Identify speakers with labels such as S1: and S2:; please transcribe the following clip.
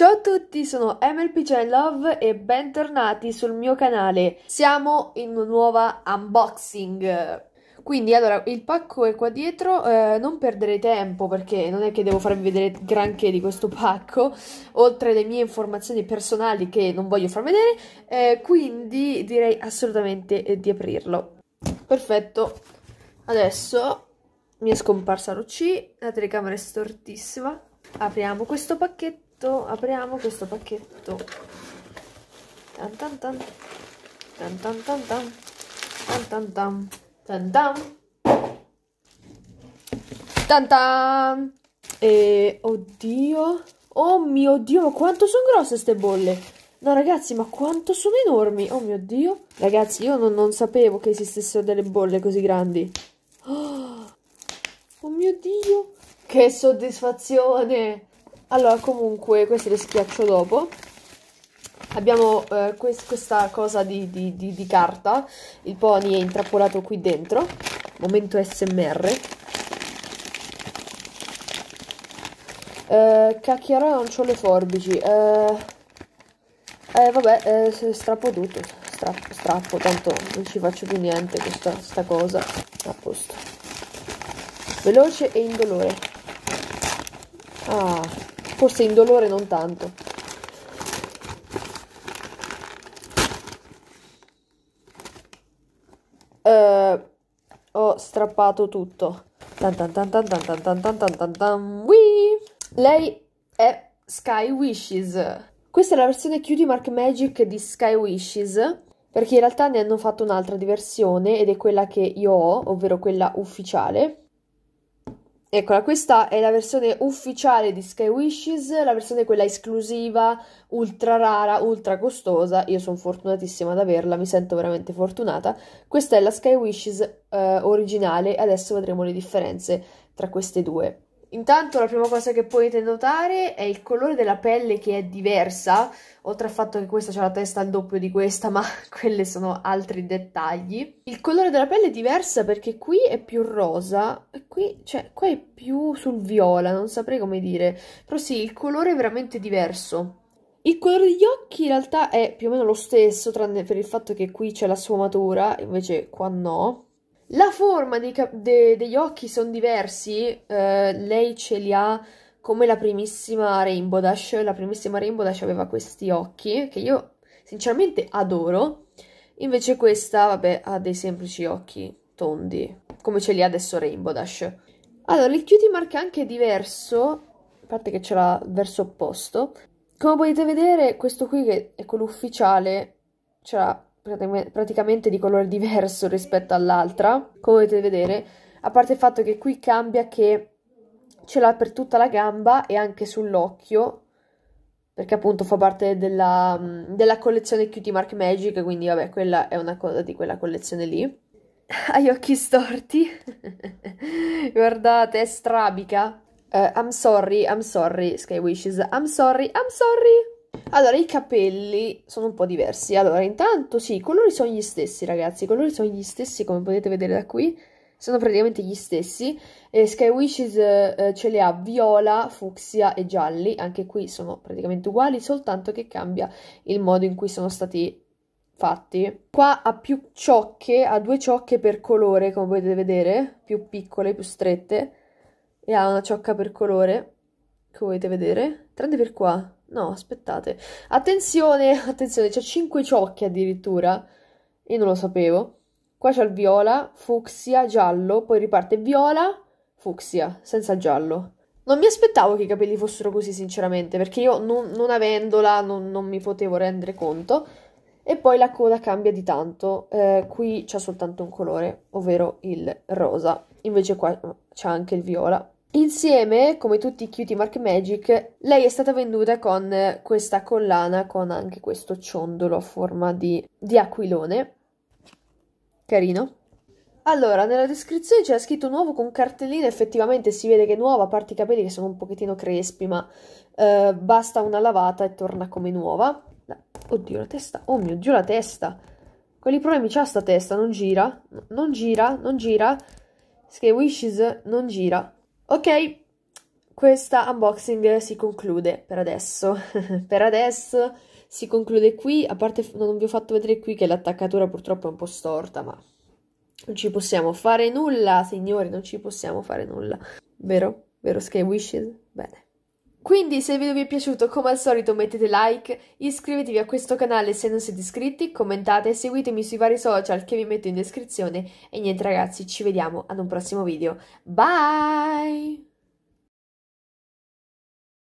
S1: Ciao a tutti, sono MLPJ Love e bentornati sul mio canale. Siamo in una nuova unboxing. Quindi, allora, il pacco è qua dietro, eh, non perdere tempo perché non è che devo farvi vedere granché di questo pacco, oltre le mie informazioni personali che non voglio far vedere, eh, quindi direi assolutamente eh, di aprirlo. Perfetto. Adesso mi è scomparsa Luci, la telecamera è stortissima. Apriamo questo pacchetto pacchetto, apriamo questo pacchetto. Tan tan tan. Tan tan tan tan. Tan tan tan. Tan tan. Tan tan. E oddio. Oh mio dio, ma quanto sono grosse queste bolle. No ragazzi, ma quanto sono enormi. Oh mio dio. Ragazzi, io non, non sapevo che esistessero delle bolle così grandi. Oh, oh mio dio. Che soddisfazione. Allora, comunque, queste le schiaccio dopo. Abbiamo eh, quest- questa cosa di, di, di, di, carta. Il pony è intrappolato qui dentro. Momento SMR. Eh, cacchiarò non ho le forbici. Eh, eh vabbè, eh, strappo tutto. Strappo, strappo, tanto non ci faccio più niente questa, questa cosa. A posto. Veloce e indolore. Ah. Forse indolore non tanto. Uh, ho strappato tutto. Tan tan tan tan tan tan tan tan tan tan Lei è Sky Wishes. Questa è la versione Cutie Mark Magic di Sky Wishes, perché in realtà ne hanno fatto un'altra diversione ed è quella che io ho, ovvero quella ufficiale. Eccola, questa è la versione ufficiale di Sky Wishes, la versione quella esclusiva, ultra rara, ultra costosa. Io sono fortunatissima ad averla, mi sento veramente fortunata. Questa è la Sky Wishes eh, originale, adesso vedremo le differenze tra queste due. Intanto la prima cosa che potete notare è il colore della pelle che è diversa, oltre al fatto che questa ha la testa al doppio di questa, ma quelli sono altri dettagli. Il colore della pelle è diversa perché qui è più rosa e qui, cioè, qua è più sul viola, non saprei come dire. Però sì, il colore è veramente diverso. Il colore degli occhi in realtà è più o meno lo stesso, tranne per il fatto che qui c'è la sfumatura, invece qua no. La forma cap- de- degli occhi sono diversi, eh, lei ce li ha come la primissima Rainbow Dash, la primissima Rainbow Dash aveva questi occhi che io sinceramente adoro, invece questa, vabbè, ha dei semplici occhi tondi, come ce li ha adesso Rainbow Dash. Allora, il cutie mark è anche diverso, a parte che ce l'ha verso opposto. Come potete vedere, questo qui che è quello ufficiale, ce l'ha praticamente di colore diverso rispetto all'altra, come potete vedere, a parte il fatto che qui cambia che ce l'ha per tutta la gamba e anche sull'occhio, perché appunto fa parte della, della collezione Cutie Mark Magic, quindi vabbè, quella è una cosa di quella collezione lì. Ha gli occhi storti, guardate, è strabica. Uh, I'm sorry, I'm sorry, Sky Wishes, I'm sorry, I'm sorry. Allora, i capelli sono un po' diversi. Allora, intanto sì, i colori sono gli stessi, ragazzi. I colori sono gli stessi, come potete vedere da qui. Sono praticamente gli stessi. Eh, Sky Wishes eh, ce le ha viola, fucsia e gialli. Anche qui sono praticamente uguali, soltanto che cambia il modo in cui sono stati fatti. Qua ha più ciocche, ha due ciocche per colore, come potete vedere. Più piccole, più strette. E ha una ciocca per colore che volete vedere. Tranne per qua. No, aspettate. Attenzione, attenzione, c'è 5 ciocchi addirittura. Io non lo sapevo. Qua c'è il viola, fucsia, giallo, poi riparte viola, fucsia, senza giallo. Non mi aspettavo che i capelli fossero così, sinceramente, perché io non, non avendola non, non, mi potevo rendere conto. E poi la coda cambia di tanto. Eh, qui c'è soltanto un colore, ovvero il rosa. Invece qua c'è anche il viola. Insieme, come tutti i Cutie Mark Magic, lei è stata venduta con questa collana con anche questo ciondolo a forma di, di aquilone. Carino. Allora, nella descrizione c'è scritto nuovo con cartellina, effettivamente si vede che è nuova, a parte i capelli che sono un pochettino crespi, ma eh, basta una lavata e torna come nuova. Oddio, la testa, oh mio Dio, la testa. Quali problemi c'ha sta testa? Non gira? Non gira? Non gira? Che Wishes non gira. Ok, questa unboxing si conclude per adesso. per adesso si conclude qui, a parte non vi ho fatto vedere qui che l'attaccatura purtroppo è un po' storta, ma non ci possiamo fare nulla, signori, non ci possiamo fare nulla. Vero? Vero Sky Wishes? Bene. Quindi se il video vi è piaciuto come al solito mettete like, iscrivetevi a questo canale se non siete iscritti, commentate e seguitemi sui vari social che vi metto in descrizione e niente ragazzi ci vediamo ad un prossimo video. Bye!